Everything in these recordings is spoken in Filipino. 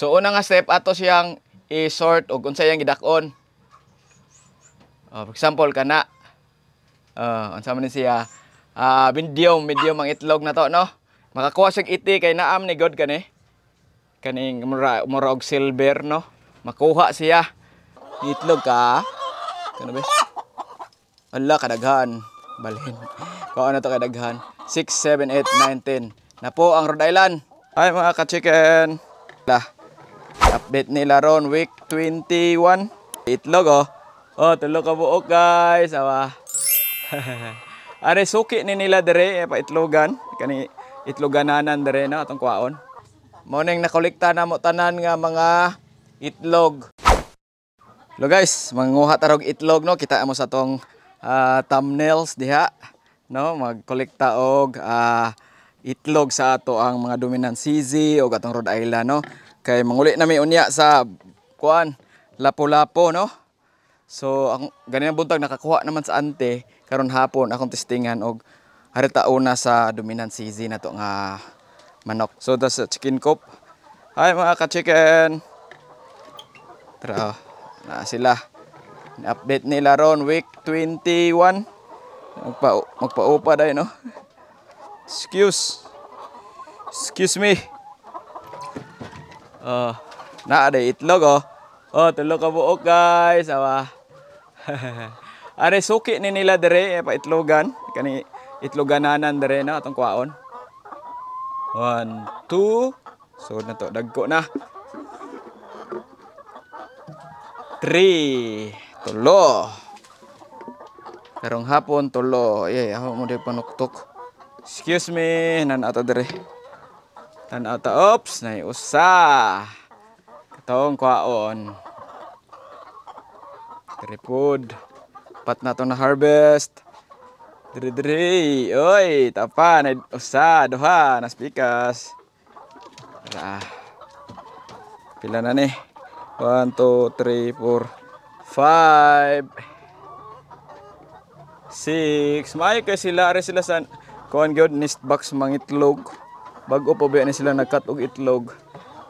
So una nga step ato siyang i-sort og unsa yang gidakon. Uh, for example kana uh, unsa man siya uh, medium medium ang itlog na to no. Makakuha sig iti kay naam ni God kani. Kaning mura, mura og silver no. Makuha siya itlog ka. Kano ba? Ala kadaghan. Balhin. Kuha na to kadaghan. 6 7 8 9 10. Na po ang Rhode Island. Ay mga ka-chicken. Lah. Update nila ron, week 21. Itlog oh. Oh, tulog ka buok guys. Awa. Are suki ni nila dere, eh, pa itlogan. Kani itlogananan dere na atong kwaon. Morning nakolekta na mo tanan nga mga itlog. lo guys, manguha tarog itlog no. Kita mo sa tong uh, thumbnails diha no magkolekta og uh, itlog sa ato ang mga dominant CZ o atong Rhode Island no Kay manguli na may unya sa kuan lapo-lapo no. So ang ganin buntag nakakuha naman sa ante karon hapon akong testingan og harita una sa dominant season nato nga manok. So that's a chicken coop. Hi mga ka-chicken. Tara oh, na sila. Update nila ron week 21. Magpa magpaupa dai no. Excuse. Excuse me. Oh, na day itlog oh. Oh, tulog ka buok guys. Awa. Are suki ni nila dere eh, pa itlogan. Kani nan dere na atong kwaon. One, two. So na to dagko na. Three. Tulo. Karong hapon tulo. Yeah, ako mo day panuktok. Excuse me, nan ato dere. Tanaw ta. Oops! Naiusa! Katong kwaon. Tripod. Pat na na harvest. Diri diri. Oy! Tapa. Naiusa. Duha. Naspikas. Tara. Pila na ni. 1, 2, 3, 4, 5, 6. Maayo kay sila rin sila sa kuhan gawin nist box mangitlog bago po ba ni sila nagkat og itlog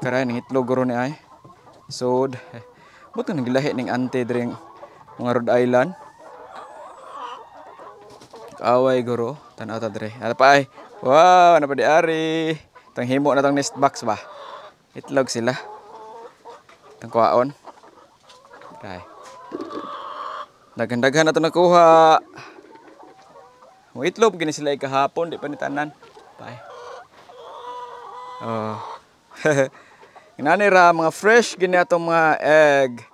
karay ng itlog ro ni ay so buto ning lahi ning ante dring mga Rhode Island away guro tan-aw dre ala pa ay wow ano pa di ari tang himo na tang nest box ba itlog sila tang kuhaon kay daghan-daghan na to nakuha mo itlog gini sila ikahapon. di pa ni tanan pa Oh. Inani ra mga fresh gini atong mga egg.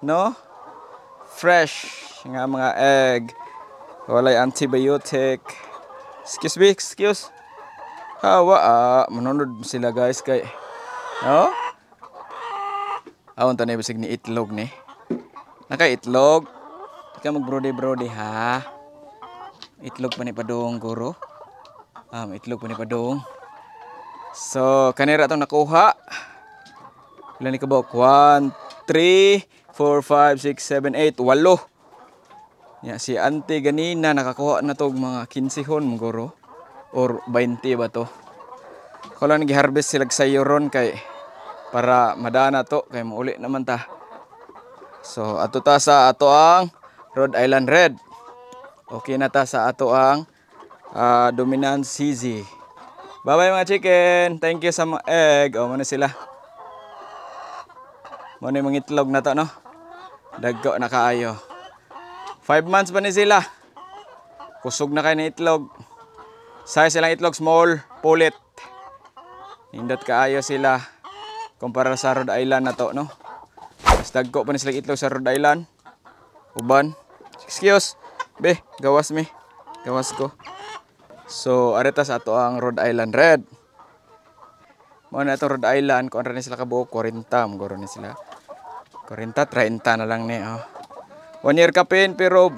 No? Fresh nga mga egg. Walay antibiotic. Excuse me, excuse. Hawa, ah, manunod sila guys kay. No? Awon ni bisig ni itlog ni. Naka itlog. Tika magbrode-brode ha. Itlog pa ni padong guro. Um, itlog pa ni padong. So, kanira itong nakuha. Ilan ni kabok? 1, 3, 4, 5, 6, 7, 8, 8. Yeah, si auntie ganina nakakuha na itong mga 15 hon maguro. Or 20 ba to? Kala nag-harvest sila sa ron kay para madana to. Kay mauli naman ta. So, ato ta sa ato ang Rhode Island Red. Okay na ta sa ato ang uh, Dominant CZ. Bye bye mga chicken. Thank you sa mga egg. O, oh, muna sila. Muna yung mga itlog na to, no? Dagko na kaayo. Five months pa ni sila. Kusog na kayo ng itlog. Size silang itlog, small, pulit. Hindot kaayo sila. Kumpara sa Rhode Island na to, no? Mas dagko pa ni sila itlog sa Rhode Island. Uban. Excuse. Be, gawas me. Gawas ko. So arita sa ato ang Rhode Island Red. Mao na itong Rhode Island kung ano sila kabuo 40 mga ni sila. 40 30 na lang ni oh. One year ka pin, pero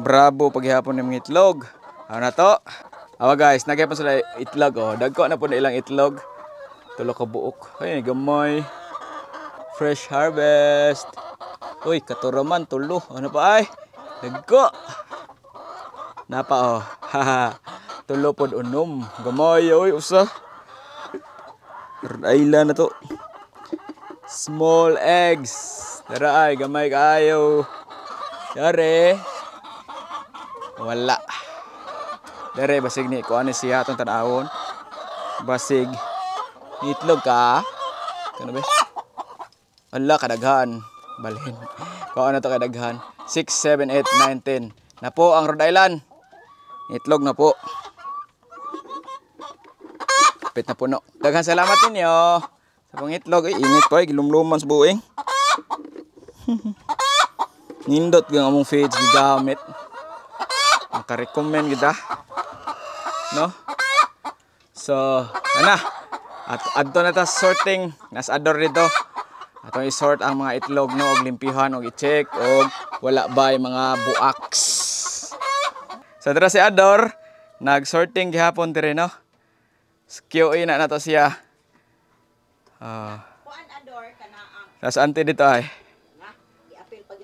bravo paghihapon ng itlog. Ano na to? Awa guys, nagyay sila itlog oh. Dagko na po na ilang itlog. Tulo ka buok. Ay, gamay. Fresh harvest. Uy, katuraman tulo. Ano pa ay? Dagko. Napa oh. Haha. Tulo pod unom. Gamay oy usa. Ayla na to. Small eggs. Tara ay gamay kayo. yare Wala. dere basig ni ko ani siya tan tanawon. Basig. Itlog ka. Kano ba? Wala kadaghan. Balhin. ko na to kadaghan. 6, 7, 8, 9, 10. Na po ang Rhode Island. Itlog na po. Kapit na puno. Daghang salamat ninyo sa pangitlog. Ay, init ko ay gilumluman sa buing. Nindot ng among feeds gigamit. maka Makarecommend kita. No? So, ana. At adto na ta sorting nas ador dito. Atong i-sort ang mga itlog no og limpihan og i-check og wala ba mga buaks. So, dira si Ador nag-sorting gihapon dire no. QA na na to siya. Oh. Ah. Kuan ador ante dito ay. I-appeal pa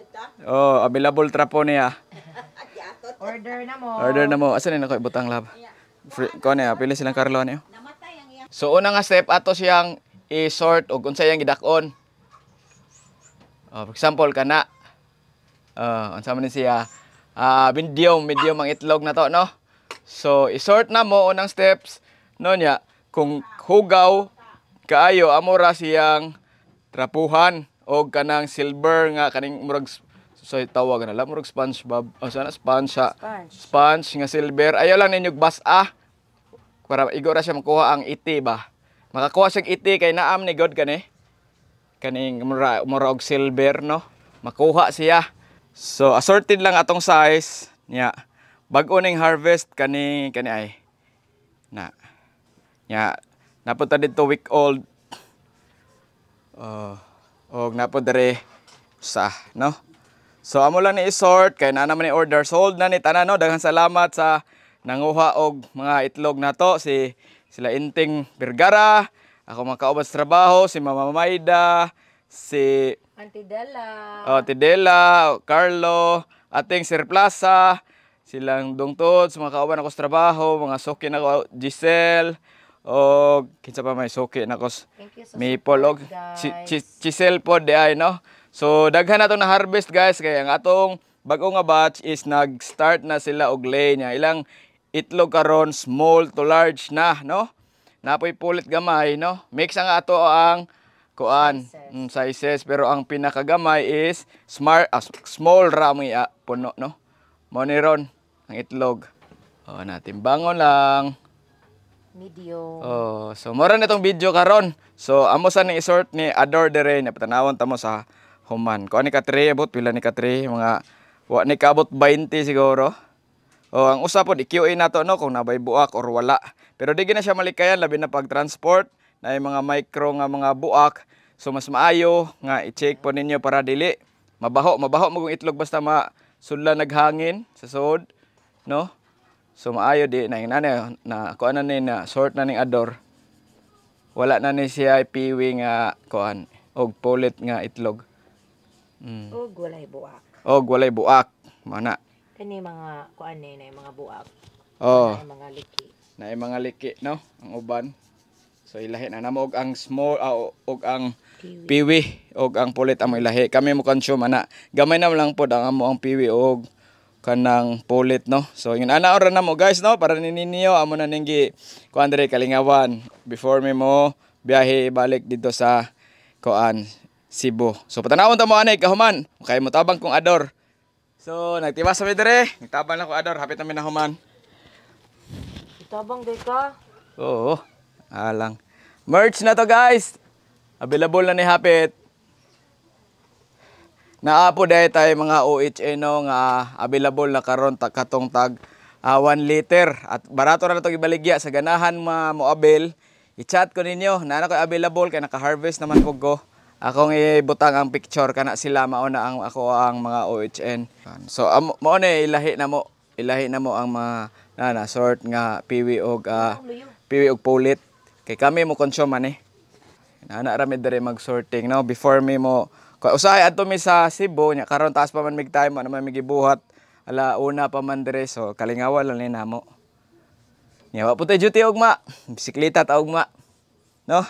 Oh, available tra po niya. Order na mo. Order na mo. Asan ni nako ibutang lab? Ko niya, pili silang Carlo niyo. So una nga step ato siyang i-sort og unsa yang gidak-on. Oh, for example kana uh, ah, unsa man siya uh, medium medium ang itlog na to no. So i-sort na mo unang steps no nya kung hugaw kaayo amo ra siyang trapuhan o kanang silver nga kaning murag so tawag na lang murag SpongeBob o sana sponge siya. Sponge. sponge nga silver ayo lang ninyo basa ah, para igo ra siya makuha ang iti ba makakuha siya iti kay naam ni God kani kaning mura, murag silver no makuha siya so assorted lang atong size niya bag-o ning harvest kani kani ay na Nya, napunta dito week old. Uh, og napod dere sa no. So amo lang ni sort kay na naman ni order sold na ni tanan no. Daghang salamat sa nanguha og mga itlog nato si sila Inting Bergara, ako mga kauban sa trabaho, si Mama Maida, si Auntie Della, oh, Tidela, Carlo, ating Sir Plaza, silang Dong Tods, mga kauban ako sa trabaho, mga sokin ako, Giselle, og kinsa pa may suki nakos maple og chisel po di ay no. So daghan atong na harvest guys kay ang atong bag nga batch is nag-start na sila og lay niya. Ilang itlog karon small to large na no. Napoy pulit gamay no. Mix ang ato ang kuan sizes. Mm, sizes pero ang pinakagamay is smart uh, ah, small rami uh, puno no. Mo ang itlog. Oh, natin bangon lang medium. Oh, so mura na itong video karon. So amo sa ni sort ni adore dere nya patanawon ta mo sa human. Ko ni ka 3 pila ni ka 3 mga wa ni kabot 20 siguro. Oh, ang usa pod i-QA nato no kung nabay buak or wala. Pero di na siya malikayan labi na pag transport na mga micro nga mga buak. So mas maayo nga i-check po ninyo para dili mabaho mabaho mo itlog basta ma sudla naghangin sa sod no So maayo di na hinana na kuan na ni na short na ning ador. Wala na ni siya piwi nga kuan og pulit nga itlog. Mm. Og walay buak. Og walay buak. Mana. Kani mga kuan ni na mga buak. Oh. Na mga liki. Na mga liki no ang uban. So ilahi na namo og ang small uh, og ang piwi, piwi og ang pulit amo ilahi. Kami mo consume ana. Gamay na lang pod ang amo ang piwi og kanang pulit no so yun ana ora na mo guys no para nininiyo amo na ninggi kuan kalingawan before me mo biyahe balik dito sa kuan Cebu so patanawon ta mo anay kahuman kay mo tabang kong ador so nagtiba sa dire nagtabang na ko ador hapit na mi na human tabang day ka oo alang merch na to guys available na ni hapit Naapo dahil tayo mga OHA no nga available na karon katong tag uh, ah, 1 liter at barato na to ibaligya sa ganahan ma moabel. I-chat ko ninyo na ako available kay naka-harvest naman ko ko. Akong ibutang ang picture kana sila mauna ang ako ang mga OHN. So um, ah, mao na ilahi na mo ilahi na mo ang mga na, na sort nga piwi og uh, piwi og pulit kay kami mo consume man eh. Na na ra mi mag sorting no before mi mo usahay adto mi sa Cebu nya karon taas pa man mig time ano man mig migibuhat ala una pa man dire so kalingawa lang ni namo nya wa putay duty ugma bisikleta ta ugma no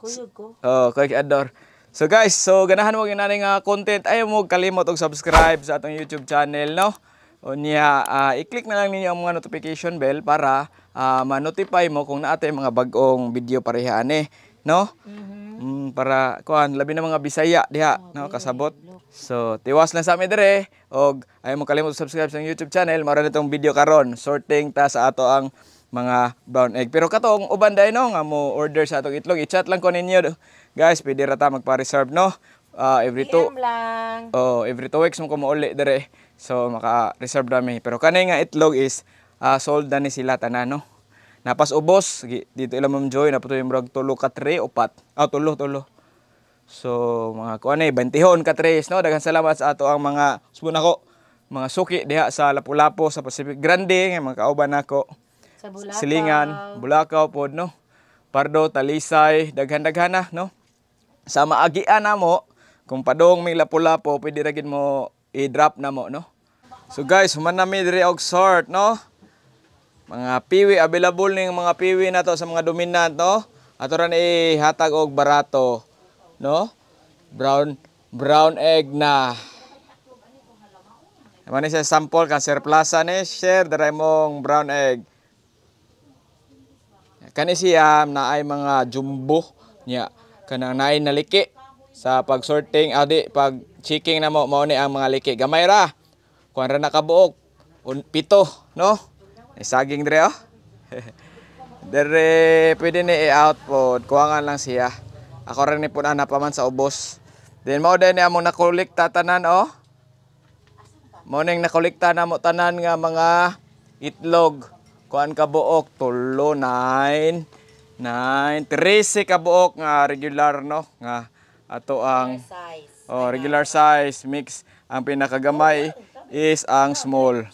kuyog ko oh kay ador so guys so ganahan mo gyud nga content ayo mo kalimot og subscribe sa atong YouTube channel no o niya uh, ah, i-click na lang ninyo ang mga notification bell para uh, ma-notify mo kung naate mga bagong video parehaan eh no mm -hmm. Mm, para kuan labi na mga Bisaya diha oh, no kasabot. So tiwas na sa amin dire og ayo mo kalimot subscribe sa YouTube channel mara nitong video karon sorting ta sa ato ang mga brown egg. Pero katong uban dai no nga mo order sa atong itlog i-chat lang ko ninyo guys pwede ra ta magpa-reserve no. Uh, every two lang. Oh, every two weeks mo ko mauli dire. So maka-reserve dami. Pero kanay nga itlog is uh, sold na ni sila tanan no. Napas ubos dito ila Ma'am Joy naputoy murag tulo ka tre upat. Ah tulo tulo. So mga kuan eh bantihon ka tres no daghan salamat sa ato ang mga subon nako mga suki diha sa Lapu-Lapu sa Pacific Grande nga mga kauban nako. Sa Bulacau. Silingan, Bulacau pod no. Pardo, Talisay, daghan-daghan na no. Sa maagian na kung padong may Lapu-Lapu pwede ra gid mo i-drop na mo no. So guys, human na diri og sort no mga piwi available ning mga piwi na to sa mga dominant no ato ran ihatag og barato no brown brown egg na Naman sa sample kan Sir Plaza ni share dere mong brown egg kani siya na ay mga jumbo niya kanang naay naliki sa pag sorting adi ah, pag checking na mo mao ni ang mga liki gamay ra kuan ra nakabuok pito no may saging dre oh. Dere, pwede ni i-out po. Kuhangan lang siya. Ako rin ni po na napaman sa ubos. Then mo din niya mong nakulikta tanan oh. Morning nakulikta na mo tanan nga mga itlog. Kuan ka buok tulo 9 9 13 ka buok nga regular no nga ato ang regular size. oh regular size mix ang pinakagamay is ang small.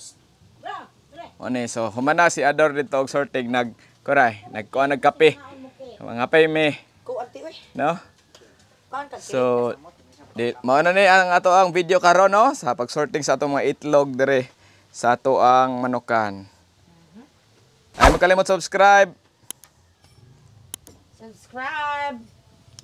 Oni, so humana si Ador dito og sorting nag kuray, nag kape. Mga pay me. No? So di mao ni ang ato ang video karon no sa pagsorting sa ato mga itlog dire sa ato ang manukan. Mhm. Ay mo kalimot subscribe. Subscribe.